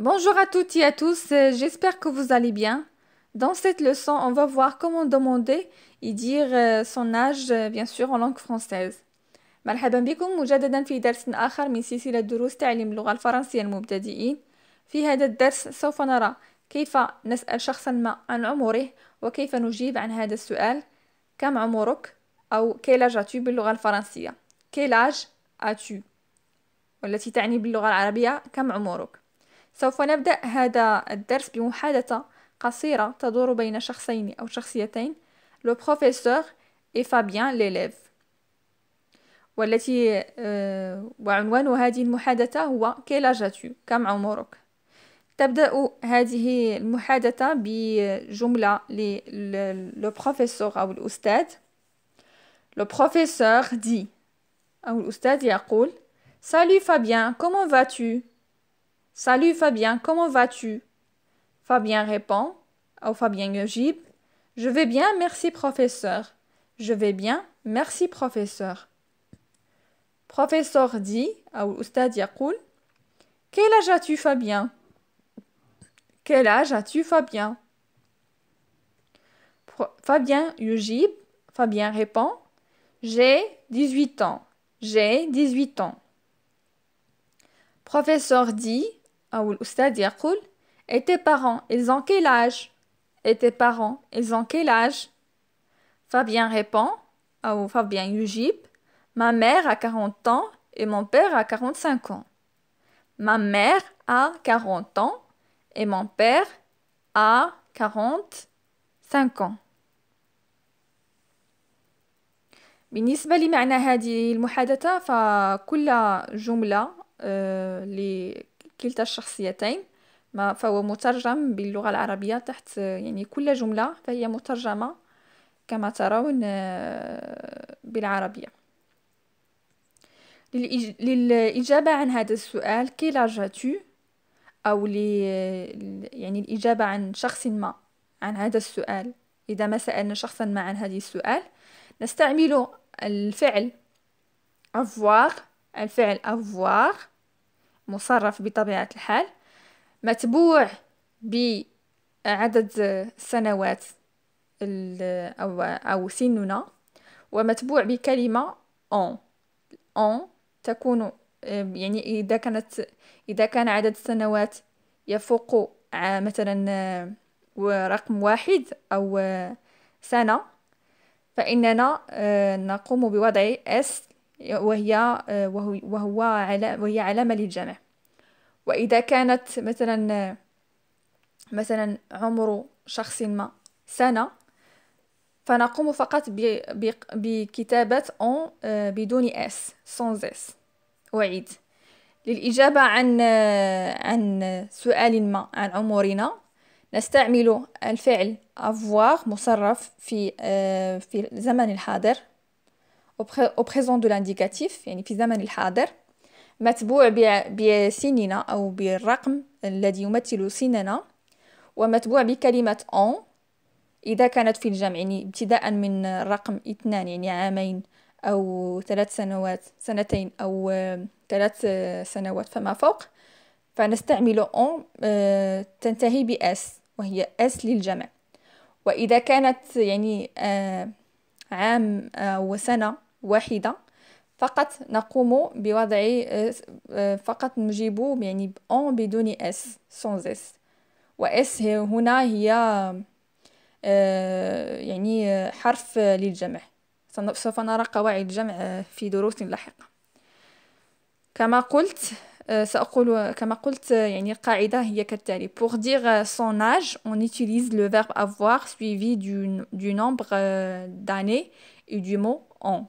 Bonjour à toutes et à tous, j'espère que vous allez bien. Dans cette leçon, on va voir comment demander et dire son âge, bien sûr, en langue française. مرحبا بكم مجددا في درس آخر من سلسلة دروس تعليم اللغة الفرنسية للمبتدئين في هذا الدرس سوف نرى كيف نسأل شخصا ما عن عمره وكيف نجيب عن هذا السؤال كم عمرك أو كيل as-tu باللغة الفرنسية كيل as-tu والتي تعني باللغة العربية كم عمرك سوف نبدأ هذا الدرس بمحادثة قصيرة تدور بين شخصين أو شخصيتين لو بروفيسور اي فابيان ليليف والتي آه، وعنوان هذه المحادثة هو كيلاجاتو كم عمرك تبدأ هذه المحادثة بجملة لو بروفيسور أو الأستاذ لو بروفيسور دي أو الأستاذ يقول سالو فابيان كومون فاتو Salut Fabien, comment vas-tu Fabien répond au Fabien Eugib Je vais bien, merci professeur. Je vais bien, merci professeur. Professeur dit à Oustad Quel âge as-tu Fabien Quel âge as-tu Fabien Fabien Fabien répond J'ai 18 ans. J'ai 18 ans. Professeur dit أو الأستاذ يقول Et tes parents, ils ont quel âge Et tes parents, ils ont quel âge Fabien répond, ou Fabien Yujib, Ma mère a 40 ans et mon père a 45 ans. Ma mère a 40 ans et mon père a 45 ans. بالنسبة لمعنى هذه المحادثة فكل جملة اللي كلتا الشخصيتين ما فهو مترجم باللغة العربية تحت يعني كل جملة فهي مترجمة كما ترون آه، بالعربية للإجابة عن هذا السؤال كي أو لي يعني الإجابة عن شخص ما عن هذا السؤال إذا ما سألنا شخصا ما عن هذه السؤال نستعمل الفعل avoir الفعل avoir مصرف بطبيعة الحال متبوع بعدد السنوات أو, أو سننا ومتبوع بكلمة on on تكون يعني إذا كانت إذا كان عدد السنوات يفوق مثلا رقم واحد أو سنة فإننا آه، نقوم بوضع S وهي آه، وهو, وهو على وهي علامة للجمع وإذا كانت مثلا مثلا عمر شخص ما سنة فنقوم فقط بكتابة أون آه، بدون اس سونز اس أعيد للإجابة عن آه، عن سؤال ما عن عمرنا نستعمل الفعل avoir مصرف في في الزمن الحاضر au présent de l'indicatif يعني في الزمن الحاضر متبوع بسننا أو بالرقم الذي يمثل سننا ومتبوع بكلمة أون إذا كانت في الجمع يعني ابتداء من رقم اثنان يعني عامين أو ثلاث سنوات سنتين أو ثلاث سنوات فما فوق فنستعمل أون آه، تنتهي بأس وهي أس للجمع وإذا كانت يعني آه، عام أو سنة واحدة فقط نقوم بوضع آه، آه، فقط نجيب يعني اون بدون اس سونز اس واس هنا هي آه، يعني حرف للجمع سوف نرى قواعد الجمع في دروس لاحقة كما قلت سأقول كما قلت يعني القاعدة هي كالتالي pour dire son âge on utilise le verbe avoir suivi du, du nombre euh، d'années et du mot en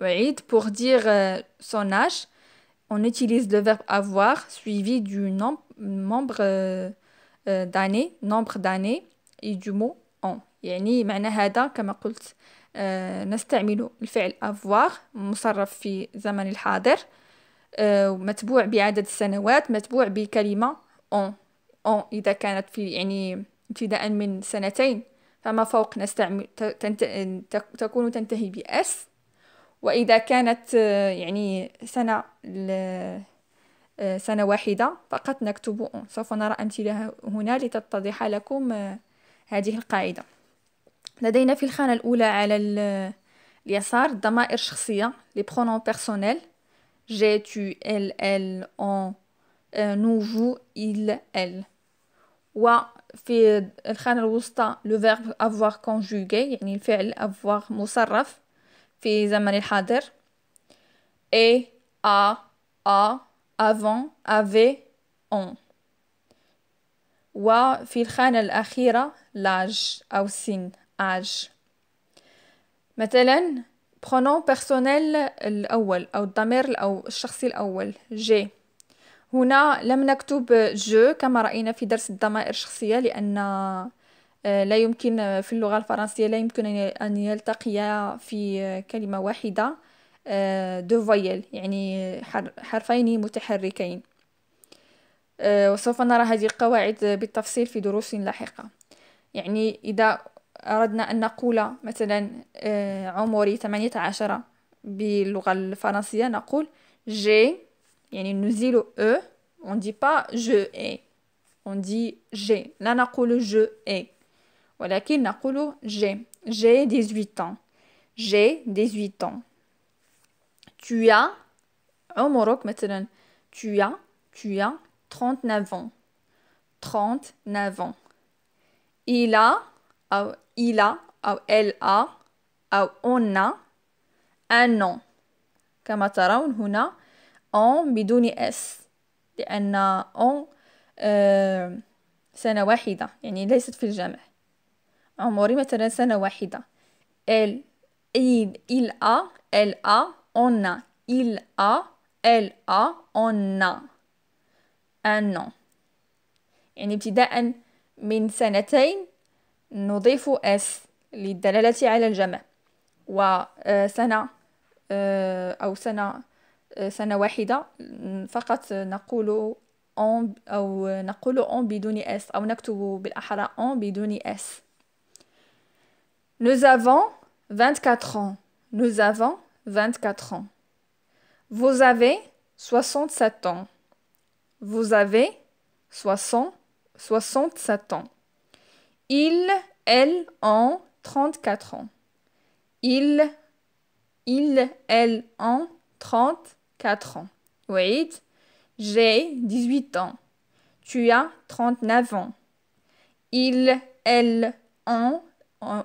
Wa'id pour dire euh, son âge, on utilise le verbe avoir suivi du nombre, membre euh, euh, d'année, nombre d'années et du mot on. يعني معنى هذا كما قلت euh, نستعمل الفعل avoir مصرف في زمن الحاضر euh, متبوع بعدد السنوات متبوع بكلمة on on إذا كانت في يعني ابتداء من سنتين فما فوق نستعمل تنت... تكون تنتهي بأس وإذا كانت يعني سنة آه، سنة واحدة فقط نكتب أون سوف نرى أمثلة هنا لتتضح لكم آه، هذه القاعدة لدينا في الخانة الأولى على اليسار الضمائر الشخصية لي برونون بيرسونيل جي تو ال ال اون نو فو il ال وفي الخانة الوسطى لو فيرب افوار conjugué يعني الفعل افوار مصرف في زمن الحاضر اي ا آ avant avait on وفي الخانة الأخيرة لاج أو سين اج مثلا برونو بيرسونيل الأول أو الضمير أو الشخصي الأول جي هنا لم نكتب جو كما رأينا في درس الضمائر الشخصية لأن آه، لا يمكن آه، في اللغة الفرنسية لا يمكن أن يلتقيا في آه، كلمة واحدة دو فويل يعني حرفين متحركين وسوف نرى هذه القواعد بالتفصيل في دروس لاحقة يعني إذا أردنا أن نقول مثلا عمري 18 باللغة الفرنسية نقول جي يعني نزيل أو e، on dit pas je ai on dit j'ai لا نقول je ai ولكن نقول جي جي 18 ans جي 18 ans tu as عمرك مثلا tu as tu as 39 ans 39 ans il a أو il a أو elle a أو on a un an كما ترون هنا on بدون s لأن on آه، سنة واحدة يعني ليست في الجمع عمري مثلا سنة واحدة ال il إل أ elle a on إل أ إل أ a on a un يعني ابتداء من سنتين نضيف اس للدلالة على الجمع وسنة آه، آه، أو سنة آه، سنة واحدة فقط نقول أون أو نقول أون بدون اس أو نكتب بالأحرى أون بدون اس Nous avons 24 ans. Nous avons 24 ans. Vous avez 67 ans. Vous avez 60, 67 ans. Ils, elles ont 34 ans. Ils, ils, elles ont 34 ans. Wait, j'ai 18 ans. Tu as 39 ans. Ils, elles ont, ont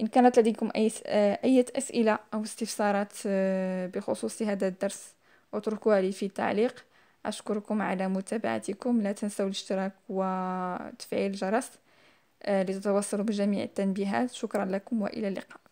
إن كانت لديكم أي آه، أي أسئلة أو استفسارات آه، بخصوص هذا الدرس اتركوها لي في التعليق أشكركم على متابعتكم لا تنسوا الاشتراك وتفعيل الجرس آه، لتتوصلوا بجميع التنبيهات شكرا لكم وإلى اللقاء